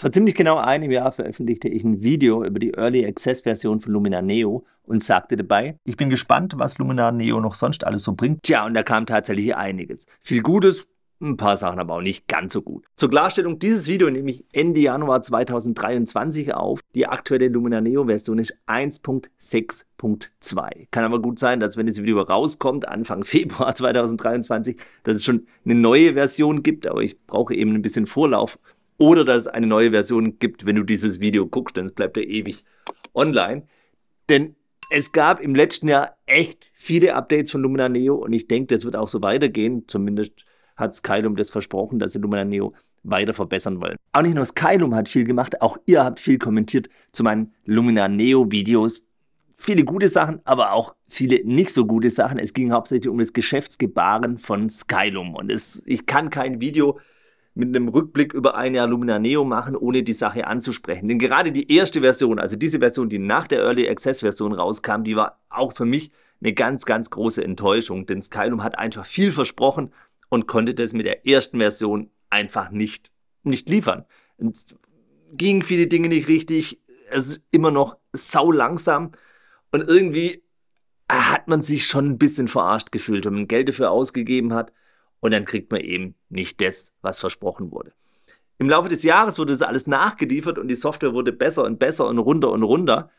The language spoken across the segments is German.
Vor ziemlich genau einem Jahr veröffentlichte ich ein Video über die Early Access Version von Luminar Neo und sagte dabei, ich bin gespannt, was Luminar Neo noch sonst alles so bringt. Tja, und da kam tatsächlich einiges. Viel Gutes, ein paar Sachen aber auch nicht ganz so gut. Zur Klarstellung, dieses Video nehme ich Ende Januar 2023 auf. Die aktuelle Luminar Neo Version ist 1.6.2. Kann aber gut sein, dass wenn das Video rauskommt, Anfang Februar 2023, dass es schon eine neue Version gibt, aber ich brauche eben ein bisschen Vorlauf, oder dass es eine neue Version gibt, wenn du dieses Video guckst, denn es bleibt ja ewig online. Denn es gab im letzten Jahr echt viele Updates von Lumina Neo und ich denke, das wird auch so weitergehen. Zumindest hat Skylum das versprochen, dass sie Lumina Neo weiter verbessern wollen. Auch nicht nur Skylum hat viel gemacht, auch ihr habt viel kommentiert zu meinen Lumina Neo Videos. Viele gute Sachen, aber auch viele nicht so gute Sachen. Es ging hauptsächlich um das Geschäftsgebaren von Skylum und es, ich kann kein Video mit einem Rückblick über ein Jahr Neo machen, ohne die Sache anzusprechen. Denn gerade die erste Version, also diese Version, die nach der Early Access Version rauskam, die war auch für mich eine ganz, ganz große Enttäuschung. Denn Skylum hat einfach viel versprochen und konnte das mit der ersten Version einfach nicht, nicht liefern. Es gingen viele Dinge nicht richtig. Es ist immer noch sau langsam. Und irgendwie hat man sich schon ein bisschen verarscht gefühlt, wenn man Geld dafür ausgegeben hat und dann kriegt man eben nicht das, was versprochen wurde. Im Laufe des Jahres wurde das alles nachgeliefert und die Software wurde besser und besser und runter und runter.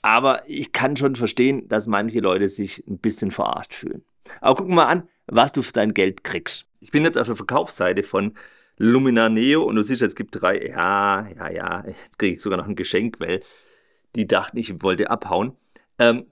Aber ich kann schon verstehen, dass manche Leute sich ein bisschen verarscht fühlen. Aber gucken wir mal an, was du für dein Geld kriegst. Ich bin jetzt auf der Verkaufsseite von Luminar Neo und du siehst, es gibt drei. Ja, ja, ja, jetzt kriege ich sogar noch ein Geschenk, weil die dachten, ich wollte abhauen. Ähm,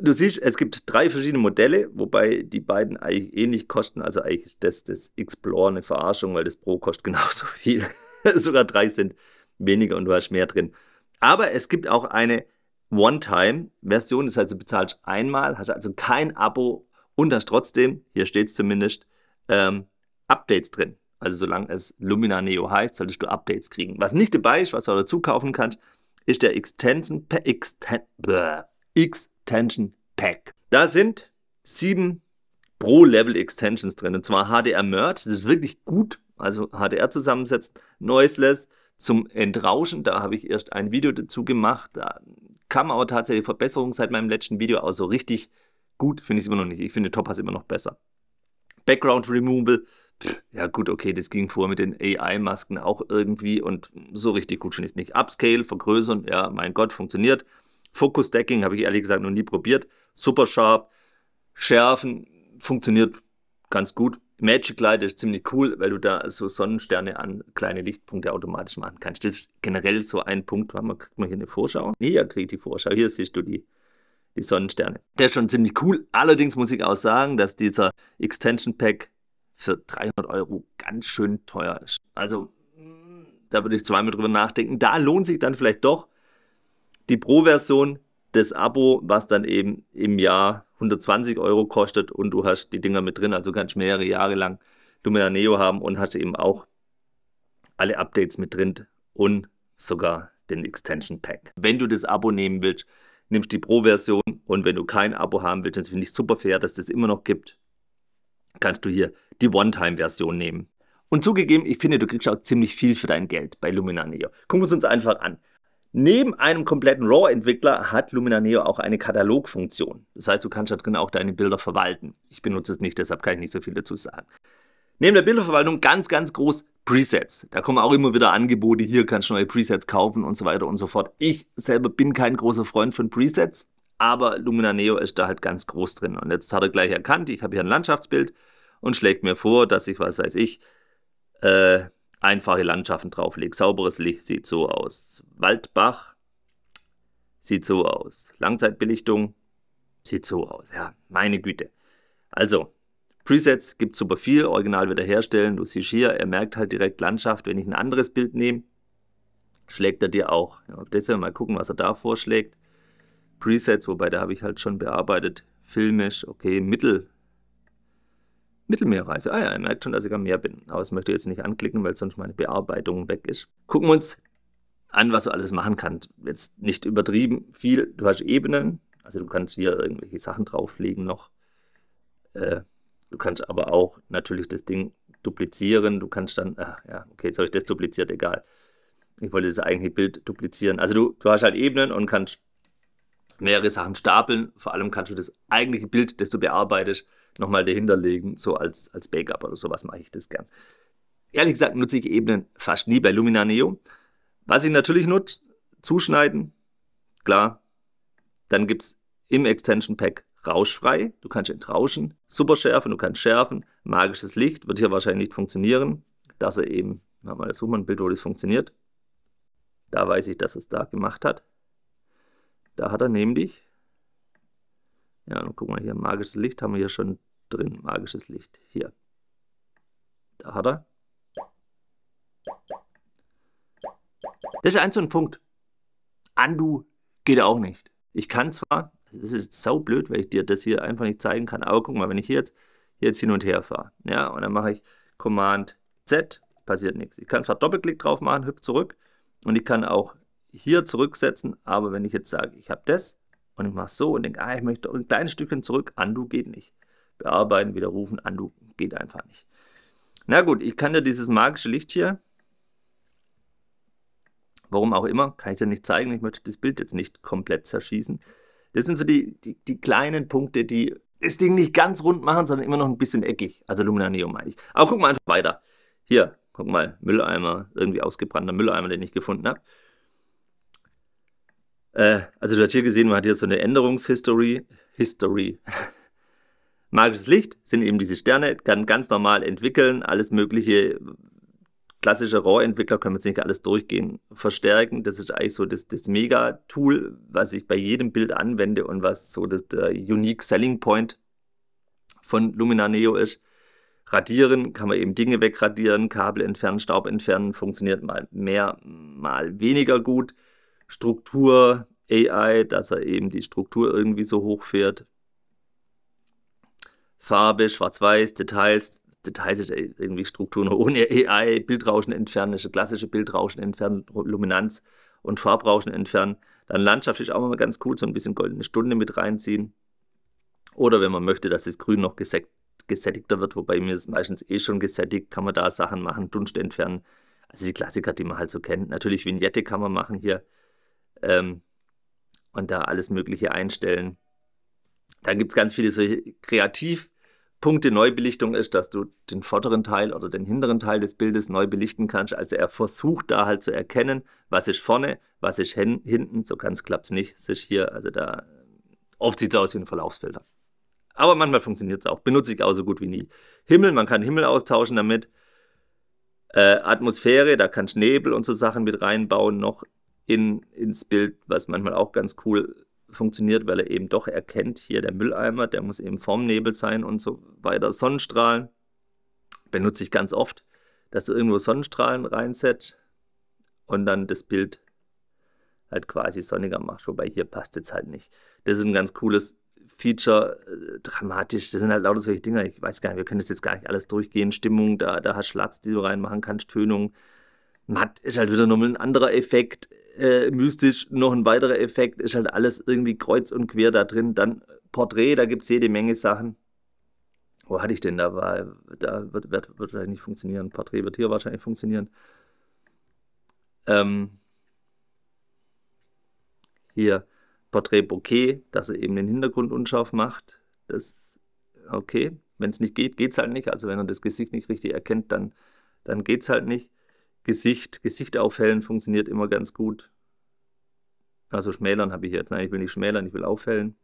du siehst, es gibt drei verschiedene Modelle, wobei die beiden eigentlich ähnlich kosten. Also eigentlich das, das Explore eine Verarschung, weil das Pro kostet genauso viel. Sogar drei sind weniger und du hast mehr drin. Aber es gibt auch eine One-Time-Version, das heißt, du bezahlst einmal, hast also kein Abo und hast trotzdem, hier steht es zumindest, ähm, Updates drin. Also solange es Lumina Neo heißt, solltest du Updates kriegen. Was nicht dabei ist, was du dazu kaufen kannst, ist der Extension, Exten Extension Extension Pack. Da sind sieben Pro-Level-Extensions drin. Und zwar HDR Merge, das ist wirklich gut. Also HDR zusammensetzt, Noiseless zum Entrauschen. Da habe ich erst ein Video dazu gemacht. Da kam aber tatsächlich Verbesserung seit meinem letzten Video. so also richtig gut finde ich es immer noch nicht. Ich finde Topaz immer noch besser. Background Removal. ja gut, okay, das ging vor mit den AI-Masken auch irgendwie und so richtig gut finde ich es nicht. Upscale, vergrößern, ja, mein Gott, funktioniert. Focus Decking habe ich ehrlich gesagt noch nie probiert. Super Sharp, Schärfen funktioniert ganz gut. Magic Light ist ziemlich cool, weil du da so Sonnensterne an kleine Lichtpunkte automatisch machen kannst. Das ist generell so ein Punkt, Warte mal, kriegt man hier eine Vorschau. Nee, ja, kriegt die Vorschau. Hier siehst du die, die Sonnensterne. Der ist schon ziemlich cool. Allerdings muss ich auch sagen, dass dieser Extension Pack für 300 Euro ganz schön teuer ist. Also da würde ich zweimal drüber nachdenken. Da lohnt sich dann vielleicht doch die Pro-Version, das Abo, was dann eben im Jahr 120 Euro kostet und du hast die Dinger mit drin, also kannst mehrere Jahre lang Lumina Neo haben und hast eben auch alle Updates mit drin und sogar den Extension Pack. Wenn du das Abo nehmen willst, nimmst die Pro-Version und wenn du kein Abo haben willst, das finde ich super fair, dass das immer noch gibt, kannst du hier die One-Time-Version nehmen. Und zugegeben, ich finde, du kriegst auch ziemlich viel für dein Geld bei Lumina Neo. Gucken wir es uns einfach an. Neben einem kompletten RAW-Entwickler hat Lumina Neo auch eine Katalogfunktion. Das heißt, du kannst da drin auch deine Bilder verwalten. Ich benutze es nicht, deshalb kann ich nicht so viel dazu sagen. Neben der Bilderverwaltung ganz, ganz groß Presets. Da kommen auch immer wieder Angebote, hier kannst du neue Presets kaufen und so weiter und so fort. Ich selber bin kein großer Freund von Presets, aber Lumina Neo ist da halt ganz groß drin. Und jetzt hat er gleich erkannt, ich habe hier ein Landschaftsbild und schlägt mir vor, dass ich, was weiß ich, äh, einfache Landschaften drauflegt. Sauberes Licht sieht so aus. Waldbach sieht so aus. Langzeitbelichtung sieht so aus. Ja, meine Güte. Also, Presets gibt super viel, Original wieder herstellen. Du siehst hier, er merkt halt direkt Landschaft. Wenn ich ein anderes Bild nehme, schlägt er dir auch. Ja, das mal gucken, was er da vorschlägt. Presets, wobei da habe ich halt schon bearbeitet. Filmisch, okay, Mittel Mittelmeerreise. Ah ja, ihr merkt schon, dass ich am Meer bin. Aber das möchte ich jetzt nicht anklicken, weil sonst meine Bearbeitung weg ist. Gucken wir uns an, was du alles machen kannst. Jetzt nicht übertrieben viel. Du hast Ebenen, also du kannst hier irgendwelche Sachen drauflegen noch. Äh, du kannst aber auch natürlich das Ding duplizieren. Du kannst dann, ach ja, okay, jetzt habe ich das dupliziert, egal. Ich wollte das eigentliche Bild duplizieren. Also du, du hast halt Ebenen und kannst mehrere Sachen stapeln. Vor allem kannst du das eigentliche Bild, das du bearbeitest, nochmal dahinter legen, so als, als Backup oder sowas mache ich das gern. Ehrlich gesagt nutze ich Ebenen fast nie bei Lumina Neo. Was ich natürlich nutze, zuschneiden, klar. Dann gibt es im Extension Pack rauschfrei, du kannst rauschen, super schärfen, du kannst schärfen, magisches Licht wird hier wahrscheinlich nicht funktionieren, dass er eben, mal suchen wir ein Bild, wo das funktioniert. Da weiß ich, dass es da gemacht hat. Da hat er nämlich, ja, dann gucken wir hier, magisches Licht haben wir hier schon drin, magisches Licht. Hier. Da hat er. Das ist ein so ein Punkt. Andu geht auch nicht. Ich kann zwar, das ist sau blöd, weil ich dir das hier einfach nicht zeigen kann, aber guck mal, wenn ich hier jetzt, hier jetzt hin und her fahre, ja, und dann mache ich Command Z, passiert nichts. Ich kann zwar Doppelklick drauf machen, hüpf zurück und ich kann auch hier zurücksetzen, aber wenn ich jetzt sage, ich habe das und ich mache so und denke, ah, ich möchte ein kleines Stückchen zurück, Andu geht nicht bearbeiten, wieder rufen, anducken. Geht einfach nicht. Na gut, ich kann dir dieses magische Licht hier, warum auch immer, kann ich dir nicht zeigen. Ich möchte das Bild jetzt nicht komplett zerschießen. Das sind so die, die, die kleinen Punkte, die das Ding nicht ganz rund machen, sondern immer noch ein bisschen eckig. Also Lumina Neo meine ich. Aber guck mal einfach weiter. Hier, guck mal, Mülleimer, irgendwie ausgebrannter Mülleimer, den ich gefunden habe. Äh, also du hast hier gesehen, man hat hier so eine Änderungshistory. History. Magisches Licht sind eben diese Sterne, kann ganz normal entwickeln, alles mögliche. Klassische RAW-Entwickler können jetzt nicht alles durchgehen. Verstärken, das ist eigentlich so das, das Mega-Tool, was ich bei jedem Bild anwende und was so das, der Unique Selling Point von Lumina Neo ist. Radieren kann man eben Dinge wegradieren, Kabel entfernen, Staub entfernen, funktioniert mal mehr, mal weniger gut. Struktur, AI, dass er eben die Struktur irgendwie so hochfährt Farbe, Schwarz-Weiß, Details, Details ist irgendwie Strukturen ohne AI, Bildrauschen entfernen, ist eine klassische Bildrauschen entfernen, Luminanz und Farbrauschen entfernen. Dann Landschaft ist auch mal ganz cool, so ein bisschen goldene Stunde mit reinziehen. Oder wenn man möchte, dass das Grün noch gesättigter wird, wobei mir ist meistens eh schon gesättigt, kann man da Sachen machen, Dunst entfernen. Also die Klassiker, die man halt so kennt. Natürlich Vignette kann man machen hier ähm, und da alles Mögliche einstellen. Dann gibt es ganz viele solche Kreativpunkte. Neubelichtung ist, dass du den vorderen Teil oder den hinteren Teil des Bildes neu belichten kannst. Also er versucht da halt zu erkennen, was ist vorne, was ist hin, hinten. So ganz klappt es nicht. Es ist hier, also da, oft sieht es aus wie ein Verlaufsfilter. Aber manchmal funktioniert es auch. Benutze ich auch so gut wie nie. Himmel, man kann Himmel austauschen damit. Äh, Atmosphäre, da kannst Nebel und so Sachen mit reinbauen noch in, ins Bild, was manchmal auch ganz cool ist funktioniert, weil er eben doch erkennt, hier der Mülleimer, der muss eben vorm Nebel sein und so weiter. Sonnenstrahlen benutze ich ganz oft, dass du irgendwo Sonnenstrahlen reinsetzt und dann das Bild halt quasi sonniger macht, wobei hier passt jetzt halt nicht. Das ist ein ganz cooles Feature, äh, dramatisch, das sind halt lauter solche Dinger, ich weiß gar nicht, wir können das jetzt gar nicht alles durchgehen, Stimmung, da, da hast Schlatz, die du reinmachen kannst, Tönung, matt ist halt wieder nur ein anderer Effekt, äh, mystisch. Noch ein weiterer Effekt ist halt alles irgendwie kreuz und quer da drin. Dann äh, Porträt, da gibt es jede Menge Sachen. Wo hatte ich denn da? War, da wird, wird, wird vielleicht nicht funktionieren. Porträt wird hier wahrscheinlich funktionieren. Ähm, hier Porträt Bouquet, dass er eben den Hintergrund unscharf macht. Das okay. Wenn es nicht geht, geht es halt nicht. Also wenn er das Gesicht nicht richtig erkennt, dann, dann geht es halt nicht. Gesicht, Gesicht aufhellen funktioniert immer ganz gut. Also schmälern habe ich jetzt. Nein, ich will nicht schmälern, ich will auffällen.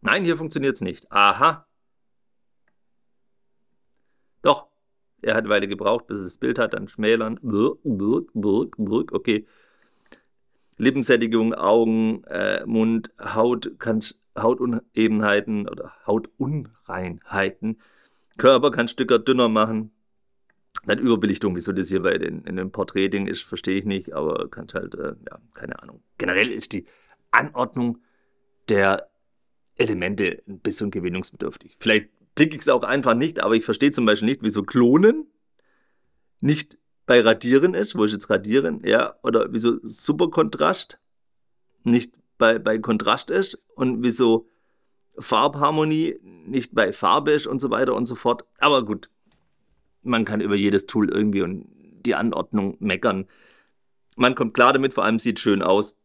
Nein, hier funktioniert es nicht. Aha. Doch, er hat eine Weile gebraucht, bis es das Bild hat, dann schmälern. Burg, burg, burg, burg. Okay. Lippensättigung, Augen, äh, Mund, Haut, kannst, Hautunebenheiten oder Hautunreinheiten. Körper kann Stücker dünner machen. Dann Überbelichtung, wieso das hier bei den, in dem Porträtding ist, verstehe ich nicht, aber kann halt, äh, ja, keine Ahnung. Generell ist die Anordnung der Elemente ein bisschen gewinnungsbedürftig. Vielleicht blicke ich es auch einfach nicht, aber ich verstehe zum Beispiel nicht, wieso Klonen nicht bei Radieren ist, wo ich jetzt Radieren, ja, oder wieso Superkontrast nicht bei, bei Kontrast ist und wieso Farbharmonie nicht bei Farbe ist und so weiter und so fort. Aber gut, man kann über jedes Tool irgendwie und die Anordnung meckern. Man kommt klar damit, vor allem sieht schön aus.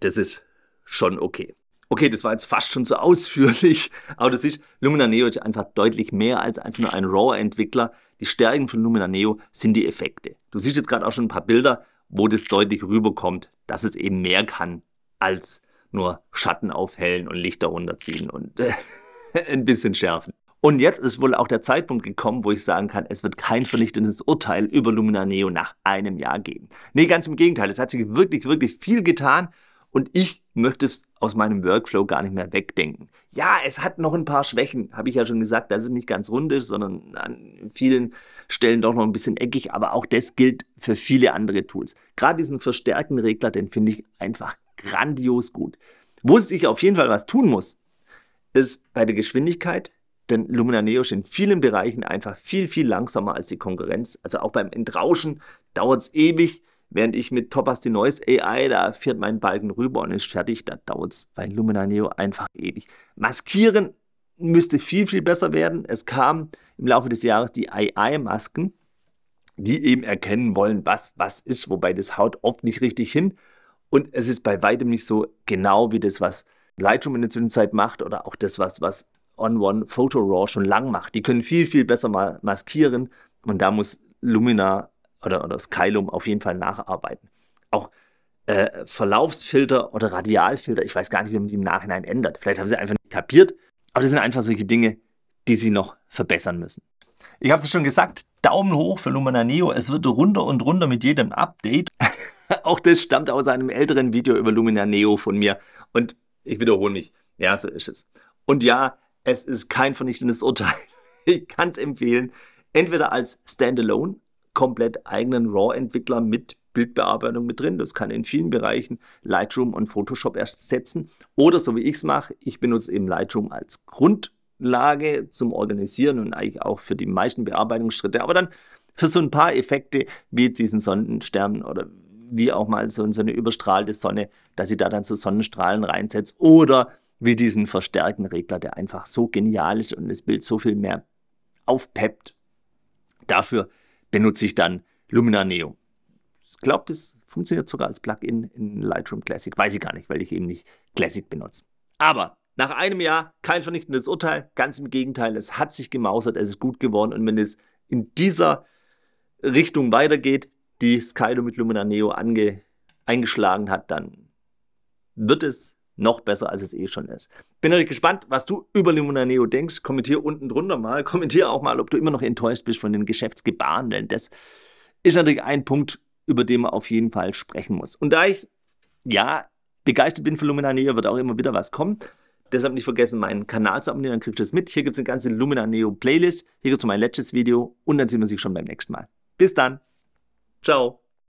Das ist schon okay. Okay, das war jetzt fast schon zu so ausführlich, aber das ist Lumina Neo ist einfach deutlich mehr als einfach nur ein RAW-Entwickler. Die Stärken von Lumina Neo sind die Effekte. Du siehst jetzt gerade auch schon ein paar Bilder, wo das deutlich rüberkommt, dass es eben mehr kann als nur Schatten aufhellen und Lichter runterziehen und äh, ein bisschen schärfen. Und jetzt ist wohl auch der Zeitpunkt gekommen, wo ich sagen kann, es wird kein vernichtendes Urteil über Lumina Neo nach einem Jahr geben. Nee, ganz im Gegenteil. Es hat sich wirklich, wirklich viel getan und ich möchte es aus meinem Workflow gar nicht mehr wegdenken. Ja, es hat noch ein paar Schwächen, habe ich ja schon gesagt, dass es nicht ganz rund ist, sondern an vielen Stellen doch noch ein bisschen eckig, aber auch das gilt für viele andere Tools. Gerade diesen Verstärkenregler, den finde ich einfach grandios gut. Wo sich auf jeden Fall was tun muss, ist bei der Geschwindigkeit, denn Lumina Neo ist in vielen Bereichen einfach viel, viel langsamer als die Konkurrenz. Also auch beim Entrauschen dauert es ewig, während ich mit Topaz die Noise AI, da fährt mein Balken rüber und ist fertig. Da dauert es bei Lumina Neo einfach ewig. Maskieren müsste viel, viel besser werden. Es kamen im Laufe des Jahres die AI-Masken, die eben erkennen wollen, was was ist, wobei das haut oft nicht richtig hin. Und es ist bei weitem nicht so genau wie das, was Lightroom in der Zwischenzeit macht oder auch das, was, was On-One Photo Raw schon lang macht. Die können viel, viel besser mal maskieren und da muss Lumina oder, oder Skylum auf jeden Fall nacharbeiten. Auch äh, Verlaufsfilter oder Radialfilter, ich weiß gar nicht, wie man die im Nachhinein ändert. Vielleicht haben sie einfach nicht kapiert, aber das sind einfach solche Dinge, die sie noch verbessern müssen. Ich habe es schon gesagt, Daumen hoch für Lumina Neo. Es wird runter und runter mit jedem Update. Auch das stammt aus einem älteren Video über Lumina Neo von mir. Und ich wiederhole mich. Ja, so ist es. Und ja, es ist kein vernichtendes Urteil. Ich kann es empfehlen. Entweder als Standalone, komplett eigenen RAW-Entwickler mit Bildbearbeitung mit drin. Das kann in vielen Bereichen Lightroom und Photoshop ersetzen. Oder so wie ich es mache, ich benutze eben Lightroom als Grundlage zum Organisieren und eigentlich auch für die meisten Bearbeitungsschritte. Aber dann für so ein paar Effekte wie jetzt diesen Sonnenstern oder wie auch mal so, so eine überstrahlte Sonne, dass ich da dann so Sonnenstrahlen reinsetze oder wie diesen Verstärkenregler, der einfach so genial ist und das Bild so viel mehr aufpeppt. Dafür benutze ich dann Lumina Neo. Ich glaube, das funktioniert sogar als Plugin in Lightroom Classic. Weiß ich gar nicht, weil ich eben nicht Classic benutze. Aber nach einem Jahr kein vernichtendes Urteil. Ganz im Gegenteil, es hat sich gemausert, es ist gut geworden. Und wenn es in dieser Richtung weitergeht, die Skydo mit Lumina Neo eingeschlagen hat, dann wird es noch besser, als es eh schon ist. Bin natürlich gespannt, was du über Limona Neo denkst. Kommentier unten drunter mal. Kommentier auch mal, ob du immer noch enttäuscht bist von den Geschäftsgebaren, denn das ist natürlich ein Punkt, über den man auf jeden Fall sprechen muss. Und da ich, ja, begeistert bin für Lumina Neo, wird auch immer wieder was kommen. Deshalb nicht vergessen, meinen Kanal zu abonnieren, dann kriegt ihr das mit. Hier gibt es eine ganze Lumina Neo Playlist. Hier gibt es mein letztes Video und dann sehen wir uns schon beim nächsten Mal. Bis dann. Ciao.